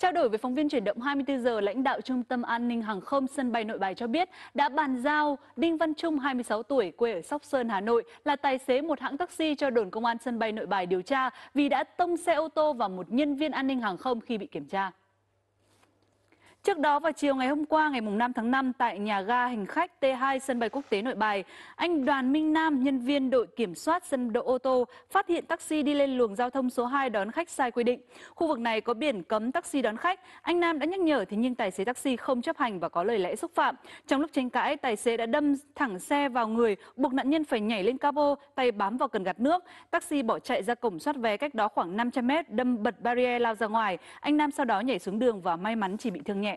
Trao đổi với phóng viên chuyển động 24 giờ, lãnh đạo Trung tâm An ninh Hàng không sân bay Nội Bài cho biết đã bàn giao Đinh Văn Trung, 26 tuổi, quê ở Sóc Sơn, Hà Nội, là tài xế một hãng taxi cho đồn công an sân bay Nội Bài điều tra vì đã tông xe ô tô vào một nhân viên an ninh hàng không khi bị kiểm tra. Trước đó vào chiều ngày hôm qua ngày 5 tháng 5 tại nhà ga hành khách T2 sân bay quốc tế Nội Bài, anh Đoàn Minh Nam, nhân viên đội kiểm soát sân đỗ ô tô, phát hiện taxi đi lên luồng giao thông số 2 đón khách sai quy định. Khu vực này có biển cấm taxi đón khách. Anh Nam đã nhắc nhở thì nhưng tài xế taxi không chấp hành và có lời lẽ xúc phạm. Trong lúc tranh cãi, tài xế đã đâm thẳng xe vào người, buộc nạn nhân phải nhảy lên capo, tay bám vào cần gạt nước. Taxi bỏ chạy ra cổng soát vé cách đó khoảng 500 mét, đâm bật barrier lao ra ngoài. Anh Nam sau đó nhảy xuống đường và may mắn chỉ bị thương nhẹ.